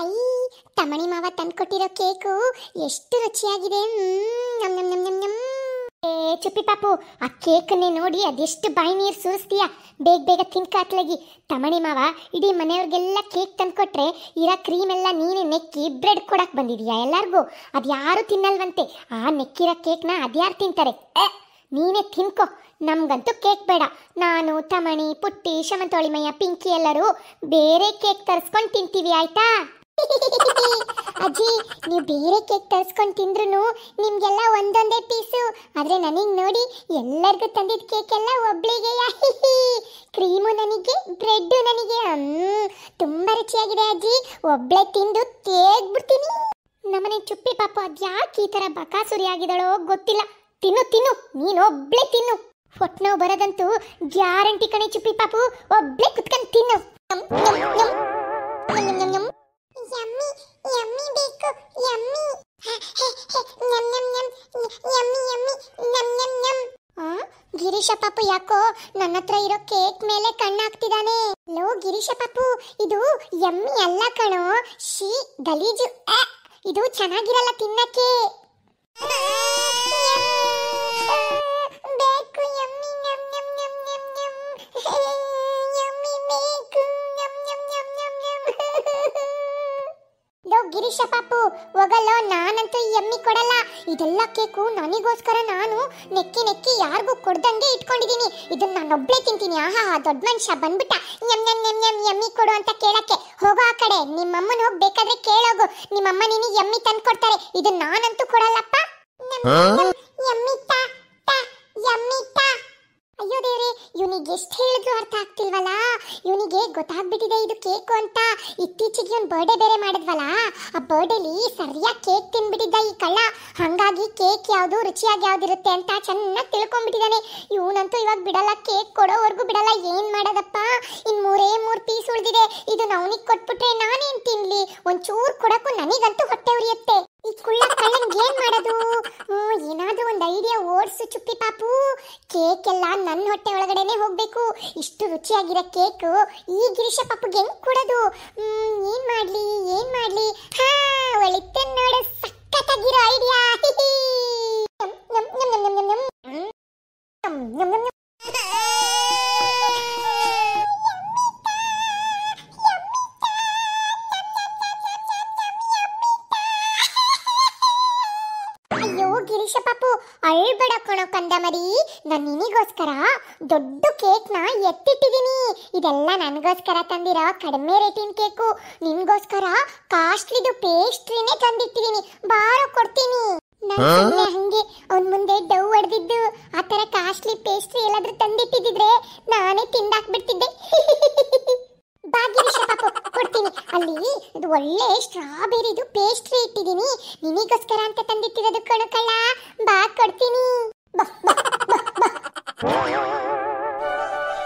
I ತಮಣಿ ಮಾವ ತಂದ್ಕೊಟ್ಟಿರೋ cake ಎಷ್ಟು ರುಚಿಯಾಗಿದೆ ಏ ಚುಪ್ಪಿ ಪಾಪು ಆ ಕೇಕನ್ನೇ ನೋಡಿ ಅದೆಷ್ಟು ಬಾಯಿ ನೀರು ಸುರಿಸ್ತೀಯ ಬೇಗ ಬೇಗ ತಿನ್ಕಾತ್ಲಾಗಿ ತಮಣಿ ಮಾವ ಇಡೀ ಮನೆಯವ್ರಿಗೆಲ್ಲ ಕೇಕ್ ಕೊಟ್ರೆ ಇರೋ ಕ್ರೀಮ್ ಎಲ್ಲ ನೀನೇ ನೆಕ್ಕಿ ಬ್ರೆಡ್ ಕೊಡಕ್ ಬಂದಿದೀಯಾ ಎಲ್ಲಾರ್ಗೂ ಯಾರು ತಿನ್ನಲ್ವಂತೆ ಆ ನೆಕ್ಕಿರೋ ಕೇಕ್ನ ಅದ್ಯಾರು ತಿಂತಾರೆ ನೀನೇ ತಿನ್ಕೋ ನಮಗಂತೂ ಕೇಕ್ ಬೇಡ ನಾನು ತಮಣಿ ಪುಟ್ಟಿ ಶಮಂತೋಳಿಮಯ್ಯ ಪಿಂಕಿ ಎಲ್ಲರೂ ಬೇರೆ ಕೇಕ್ ತರಿಸ್ಕೊಂಡು ತಿಂತೀವಿ ಆಯ್ತಾ ಅಜ್ಜಿ ನೀವು ಬೇರೆ ಕೇಕ್ ತರಿಸ್ಕೊಂಡು ತಿಂದ್ರು ನಿಮ್ಗೆಲ್ಲ ಒಂದೊಂದೇ ಪೀಸು ಆದ್ರೆ ನನಗೆ ನೋಡಿ ಎಲ್ಲರಿಗೂ ತಂದಿದ್ದ ಕೇಕ್ ಎಲ್ಲ ಒಬ್ಳಿಗೆ ಕ್ರೀಮು ನನಗೆ ಬ್ರೆಡ್ಡು ನನಗೆ ತುಂಬಾ ರುಚಿಯಾಗಿದೆ ಅಜ್ಜಿ ಒಬ್ಳೆ ತಿಂದು ತೇಗ್ಬಿಡ್ತೀನಿ ನಮ್ಮನೆ ಚುಪ್ಪಿ ಪಾಪ ಅದ್ಯಾಕೆ ಈ ಥರ ಬಕಾಸುರಿ ಆಗಿದಾಳೋ ಗೊತ್ತಿಲ್ಲ ತಿನ್ನು ತಿನ್ನು ನೀನು ಒಬ್ಳೆ ತಿನ್ನು ಹೊಟ್ಟೆ ನೋವು ಬರೋದಂತೂ ಗ್ಯಾರಂಟಿ ಕಣೆ ಚುಪ್ಪಿ ಪಾಪು ಒಬ್ಳೆ ಕುತ್ಕೊಂಡು ತಿನ್ನು ಪಾಪು ಯಾಕೋ ನನ್ನ ಹತ್ರ ಇರೋ ಕೇಕ್ ಮೇಲೆ ಕಣ್ಣಾಗ್ತಿದ್ದಾನೆ ಲೋ ಗಿರೀಶ ಪಾಪು ಇದು ಎಮ್ಮಿ ಅಲ್ಲ ಕಣೋ ಶಿ ಗಲೀಜು ಇದು ಚೆನ್ನಾಗಿರಲ್ಲ ತಿನ್ನಕ್ಕೆ ಹೋಗಲ್ಲ ನಾನಂತೂ ಯಮ್ಮಿ ಎಮ್ಮಿ ಕೊಡಲ್ಲ ಇದೆಲ್ಲ ಕೇಕು ನನಗೋಸ್ಕರ ನಾನು ನೆಕ್ಕಿ ನೆಕ್ಕಿ ಯಾರಿಗೂ ಕೊಡ್ದಂಗೆ ಇಟ್ಕೊಂಡಿದ್ದೀನಿ ಇದನ್ನ ನಾನೊಬ್ಳೆ ತಿಂತೀನಿ ಆಹಾ ದೊಡ್ಡ ಮನುಷ್ಯ ಬಂದ್ಬಿಟ್ಟ ಎಮ್ ಎಮ್ ಎಮ್ ಎಮ್ ಎಮ್ಮಿ ಕೊಡು ಅಂತ ಕೇಳಕ್ಕೆ ಹೋಗೋ ಆ ಕಡೆ ನಿಮ್ಮಮ್ಮನ ಹೋಗಿ ಬೇಕಾದ್ರೆ ಕೇಳೋಗು ನಿಮ್ಮಮ್ಮ ನೀನು ಎಮ್ಮಿ ತಂದು ಕೊಡ್ತಾರೆ ಇದನ್ನ ನಾನಂತೂ ಕೊಡಲ್ಲಪ್ಪ ಎಮ್ಮಿ ತಾ ತ ಎಮ್ಮಿ ಅಯ್ಯೋ ದೇವ್ರೆ ಇವನಿಗೆ ಎಷ್ಟು ಹೇಳಿದ್ರು ಅರ್ಥ ಆಗ್ತಿಲ್ವಲ್ಲ ಇವನಿಗೆ ಗೊತ್ತಾಗ್ಬಿಟ್ಟಿದೆ ಇದು ಕೇಕು ಅಂತ ಇತ್ತೀಚೆಗೆ ಇವನ್ ಬರ್ಡೇ ಬೇರೆ ಮಾಡಿದ್ವಲ್ಲ ಆ ಬರ್ಡೇಲಿ ಸರಿಯಾಗಿ ಕೇಕ್ ತಿನ್ಬಿಟ್ಟಿದ್ದ ಈ ಕಳ್ಳ ಹಂಗಾಗಿ ಕೇಕ್ ಯಾವುದು ರುಚಿಯಾಗಿ ಯಾವ್ದಿರುತ್ತೆ ಅಂತ ಚೆನ್ನಾಗಿ ತಿಳ್ಕೊಂಡ್ಬಿಟ್ಟಿದ್ದಾನೆ ಇವನಂತೂ ಇವಾಗ ಬಿಡಲ್ಲ ಕೇಕ್ ಕೊಡೋವರೆಗೂ ಬಿಡಲ್ಲ ಏನ್ ಮಾಡೋದಪ್ಪ ಇನ್ ಮೂರೇ ಮೂರು ಪೀಸ್ ಉಳಿದಿದೆ ಇದು ಅವನಿಗೆ ಕೊಟ್ಬಿಟ್ರೆ ನಾನೇನ್ ತಿನ್ಲಿ ಒಂಚೂರು ಕೊಡಕ್ಕೂ ನನಗಂತೂ ಹೊಟ್ಟೆ ಉರಿಯುತ್ತೆ ಈ ಕುಳ್ಳ ಕಳ್ಳನ್ಗೆ ಏನ್ ಮಾಡೋದು ಏನಾದ್ರು ಒಂದು ಐಡಿಯಾ ಓಡಿಸು ಚುಪ್ಪಿ ಪಾಪು ಕೇಕ್ ಎಲ್ಲ ನನ್ನ ಹೊಟ್ಟೆ ಒಳಗಡೆನೆ ಹೋಗ್ಬೇಕು ಇಷ್ಟು ರುಚಿಯಾಗಿರೋ ಕೇಕು ಈ ಗಿರೀಶ ಪಾಪಗೆ ಹೆಂಗ್ ಕೊಡೋದು ಏನ್ ಮಾಡ್ಲಿ ಏನ್ ಮಾಡ್ಲಿ ಅಳ್ಬೇಡ ಕಣೋ ಕಂದಮರಿ ನಾನು ನಿನಗೋಸ್ಕರ ದೊಡ್ಡ ಕೇಕ್ನ ಎತ್ತಿಟ್ಟಿದ್ದೀನಿ ಇದೆಲ್ಲ ನನಗೋಸ್ಕರ ತಂದಿರೋ ಕಡಿಮೆ ರೇಟಿನ ಕೇಕು ನಿನಗೋಸ್ಕರ ಕಾಸ್ಟ್ಲಿದು ಪೇಸ್ಟ್ರಿನೇ ತಂದಿಟ್ಟಿದ್ದೀನಿ ಬಾರೋ ಕೊಡ್ತೀನಿ ಹಂಗೆ ಅವ್ನ್ ಮುಂದೆ ಡವ್ ಹೊಡೆದಿದ್ದು ಆ ತರ ಕಾಸ್ಟ್ಲಿ ಪೇಸ್ಟ್ರಿ ಎಲ್ಲಾದ್ರೂ ತಂದಿಟ್ಟಿದ್ರೆ ನಾನೇ ತಿಂದಾಕ್ಬಿಡ್ತಿದ್ದೆ ಬಾಗಿಲು ಕೊಡ್ತೀನಿ ಅಲ್ಲಿ ಒಳ್ಳೆ ಸ್ಟ್ರಾಬೆರಿದು ಪೇಸ್ಟ್ರಿ ಇಟ್ಟಿದ್ದೀನಿ ನಿನಗೋಸ್ಕರ ಅಂತ ತಂದಿಟ್ಟಿರೋದು ಕಣಕಲ್ಲ ಬಾ ಕೊಡ್ತೀನಿ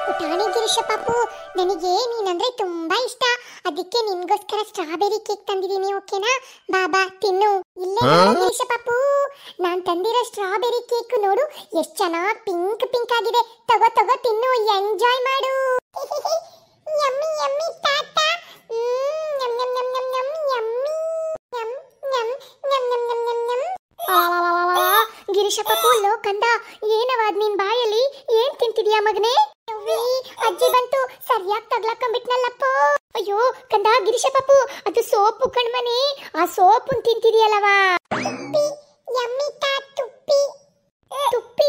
ಪುಟಾಣಿ ಗಿರೀಶ ಪಾಪು ನನಗೆ ನೀನಂದ್ರೆ ತುಂಬಾ ಇಷ್ಟ ಅದಕ್ಕೆ ನಿನ್ಗೋಸ್ಕರ ಸ್ಟ್ರಾಬೆರಿ ಕೇಕ್ ತಂದಿದ್ದೀನಿ ಓಕೆನಾ ಬಾಬಾ ತಿನ್ನು ಇಲ್ಲೇ ಗಿರೀಶ ಪಾಪು ನಾನು ತಂದಿರೋ ಸ್ಟ್ರಾಬೆರಿ ಕೇಕ್ ನೋಡು ಎಷ್ಟು ಚೆನ್ನಾಗಿ ಪಿಂಕ್ ಪಿಂಕ್ ಆಗಿದೆ ತಗೋ ತಗೋ ತಿನ್ನು ಎಂಜಾಯ್ ಮಾಡು ಯಮ್ಮಿ ಯಮ್ಮಿ ಗಿರೀಶ ಪಪ್ಪು ಲೋ ಕಂದ ಏನವಾದ್ ನಿನ್ ಬಾಯಲ್ಲಿ ಏನ್ ತಿಂತಿದ್ಯಾ ಮಗನೇ ಅಜ್ಜಿ ಬಂತು ಸರಿಯಾಗಿ ತಗ್ಲಾಕೊಂಡ್ಬಿಟ್ನಲ್ಲಪ್ಪೋ ಅಯ್ಯೋ ಕಂದ ಗಿರೀಶ ಪಪ್ಪು ಅದು ಸೋಪು ಕಣ್ಮನೆ ಆ ಸೋಪ್ ತಿಂತಿದ್ಯಲ್ಲವಾ ತುಪ್ಪಿ ತುಪ್ಪಿ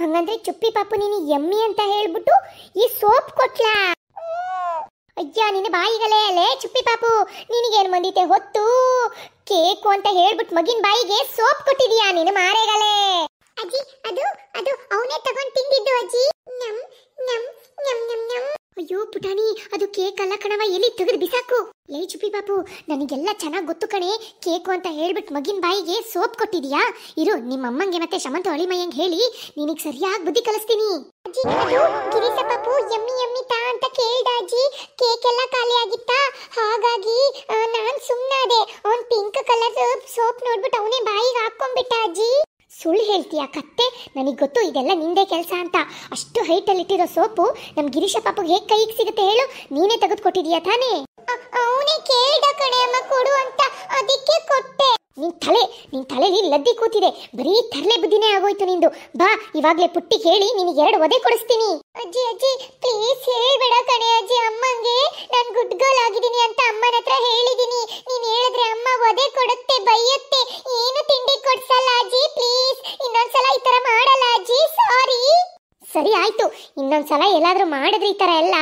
ಹಂಗಂದ್ರೆ ಚುಪ್ಪಿ ಪಾಪು ನೀನು ಎಮ್ಮಿ ಅಂತ ಹೇಳ್ಬಿಟ್ಟು ಈ ಸೋಪ್ ಕೊಟ್ಲಾ ಅಯ್ಯ ನಿನ್ನ ಬಾಯಿಗಲೇ ಅಲ್ಲೇ ಚುಪ್ಪಿ ಪಾಪು ನಿನಗೇನು ಬಂದಿತ್ತೆ ಹೊತ್ತು ಕೇಕು ಅಂತ ಹೇಳ್ಬಿಟ್ ಮಗಿನ ಬಾಯಿಗೆ ಸೋಪ್ ಕೊಟ್ಟಿದೀಯಾ ನೀನು ಮಾರೆಗಲೇ ಅಜ್ಜಿ ಅದು ಅದು ಅವನೇ ತಗೊಂಡ್ ತಿಂದಿದ್ದು ಅಜ್ಜಿ ನಮ್ ನಮ್ ನಮ್ ನಮ್ ಅಯ್ಯೋ ಪುಟಾಣಿ ಅದು ಕೇಕ್ ಅಲ್ಲ ಕಣವ ಎಲ್ಲಿ ತೆಗೆದು ಬಿಸಾಕು ಏ ಚುಪಿ ಬಾಬು ನನಗೆಲ್ಲ ಚೆನ್ನಾಗಿ ಗೊತ್ತು ಕಣೆ ಕೇಕ್ ಅಂತ ಹೇಳ್ಬಿಟ್ಟು ಮಗಿನ ಬಾಯಿಗೆ ಸೋಪ್ ಕೊಟ್ಟಿದ್ಯಾ ಇರು ಅಮ್ಮಂಗೆ ಮತ್ತೆ ಶಮಂತ ಅಳಿಮಯ್ಯಂಗೆ ಹೇಳಿ ನಿನಗೆ ಸರಿಯಾಗಿ ಬುದ್ಧಿ ಕಲಿಸ್ತೀನಿ ಅಜ್ಜಿ ಅದು ಪಾಪು ಯಮ್ಮಿ ಯಮ್ಮಿ ಅಂತ ಕೇಳ್ದಾಜಿ ಕೇಕ್ ಎಲ್ಲ ಖಾಲಿ ಆಗಿತ್ತಾ ಹಾಗಾಗಿ ನಾನು ಸುಮ್ಮನಾದೆ ಅವ್ನ್ ಪಿಂಕ್ ಕಲರ್ ಸೋಪ್ ನೋಡ್ಬಿಟ್ಟು ಅವನೇ ಬಾಯಿಗೆ ಹಾಕೊಂಡ್ಬಿಟ್ಟ ಅಜ್ಜಿ ಸುಳ್ಳು ಹೇಳ್ತೀಯ ಕತ್ತೆ ನನಗೆ ಗೊತ್ತು ಇದೆಲ್ಲ ನಿಂದೇ ಕೆಲಸ ಅಂತ ಅಷ್ಟು ಹೈಟಲ್ಲಿ ಇಟ್ಟಿರೋ ಸೋಪು ನಮ್ಮ ಗಿರೀಶ ಪಾಪುಗೆ ಹೇಗೆ ಕೈಗೆ ಸಿಗುತ್ತೆ ಹೇಳು ನೀನೇ ತೆಗೆದುಕೊಟ್ಟಿದೀಯ ತಾನೇ ತಲೆಲಿ ಲದ್ದಿ ಕೂತಿದೆ ಬರೀ ತರಲೆ ಬುದ್ಧಿನೇ ಆಗೋಯ್ತು ನಿಂದು ಬಾ ಇವಾಗ್ಲೇ ಪುಟ್ಟಿ ಹೇಳಿ ನಿನಗೆ ಎರಡು ಒದೆ ಕೊಡಿಸ್ತೀನಿ ಅಜ್ಜಿ ಅಜ್ಜಿ ಪ್ಲೀಸ್ ಹೇಳ್ಬೇಡ ಕಣೆ ಅಜ್ಜಿ ಅಮ್ಮಂಗೆ ನಾನು ಗುಡ್ ಗರ್ಲ್ ಆಗಿದ್ದೀನಿ ಅಂತ ಅಮ್ಮನ ಹತ್ರ ಹೇಳಿದ್ದೀನಿ ನೀನ್ ಹೇಳಿದ್ರೆ ಅಮ್ಮ ಒದೆ ಕೊಡುತ್ತೆ ಬೈಯುತ್ತೆ ಏನು ತಿಂಡಿ ಕೊಡ್ಸಲ್ಲ ಅಜ್ಜಿ ಪ್ಲೀಸ್ ಇನ್ನೊಂದ್ಸಲ ಈ ತರ ಮಾಡಲ್ಲ ಅಜ್ಜಿ ಸಾರಿ ಸರಿ ಆಯ್ತು ಇನ್ನೊಂದ್ಸಲ ಎಲ್ಲಾದ್ರೂ ಮಾಡಿದ್ರೆ ಈ ತರ ಎಲ್ಲ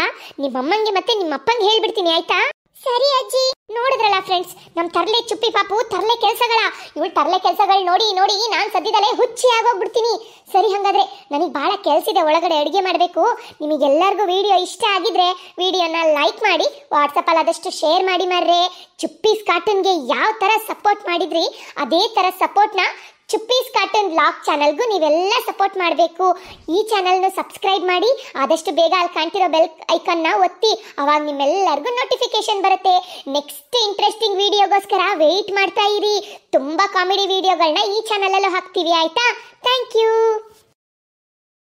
ನಿಮ್ಮಮ್ಮಂಗೆ ಮತ್ತೆ ನಿಮ್ಮಪ್ಪಂಗೆ ಹೇಳ್ಬಿಡ್ತೀನಿ ಆಯ್ತಾ ಸರಿ ಅಜ್ಜಿ ನೋಡಿದ್ರಲ್ಲ ಫ್ರೆಂಡ್ಸ್ ನಮ್ಮ ತರ್ಲೆ ಚುಪ್ಪಿ ಪಾಪು ತರ್ಲೆ ಕೆಲಸಗಳ ಇವಳು ತರ್ಲೆ ಕೆಲಸಗಳು ನೋಡಿ ನೋಡಿ ನಾನು ಸದ್ಯದಲ್ಲೇ ಹುಚ್ಚಿ ಆಗೋಗ್ಬಿಡ್ತೀನಿ ಸರಿ ಹಾಗಾದ್ರೆ ನನಗೆ ಭಾಳ ಇದೆ ಒಳಗಡೆ ಅಡುಗೆ ಮಾಡಬೇಕು ನಿಮಗೆಲ್ಲರಿಗೂ ವಿಡಿಯೋ ಇಷ್ಟ ಆಗಿದ್ರೆ ವಿಡಿಯೋನ ಲೈಕ್ ಮಾಡಿ ಅಲ್ಲಿ ಆದಷ್ಟು ಶೇರ್ ಮಾಡಿ ಮಾರ್ರೆ ಚುಪ್ಪೀಸ್ ಗೆ ಯಾವ ತರ ಸಪೋರ್ಟ್ ಮಾಡಿದ್ರಿ ಅದೇ ಥರ ಸಪೋರ್ಟ್ನ ಚುಪ್ಪೀಸ್ ಕಾರ್ಟೂನ್ ಬ್ಲಾಗ್ ಚಾನಲ್ಗೂ ನೀವೆಲ್ಲ ಸಪೋರ್ಟ್ ಮಾಡಬೇಕು ಈ ಚಾನಲ್ನು ಸಬ್ಸ್ಕ್ರೈಬ್ ಮಾಡಿ ಆದಷ್ಟು ಬೇಗ ಅಲ್ಲಿ ಕಾಣ್ತಿರೋ ಬೆಲ್ ಐಕನ್ನ ಒತ್ತಿ ಅವಾಗ ನಿಮ್ಮೆಲ್ಲರಿಗೂ ನೋಟಿಫಿಕೇಶನ್ ಬರುತ್ತೆ ನೆಕ್ಸ್ಟ್ ಇಂಟ್ರೆಸ್ಟಿಂಗ್ ವಿಡಿಯೋಗೋಸ್ಕರ ವೆಯ್ಟ್ ಮಾಡ್ತಾ ಇರಿ ತುಂಬ ಕಾಮಿಡಿ ವಿಡಿಯೋಗಳನ್ನ ಈ ಚಾನಲಲ್ಲೂ ಹಾಕ್ತೀವಿ ಆಯಿತಾ ಥ್ಯಾಂಕ್ ಯು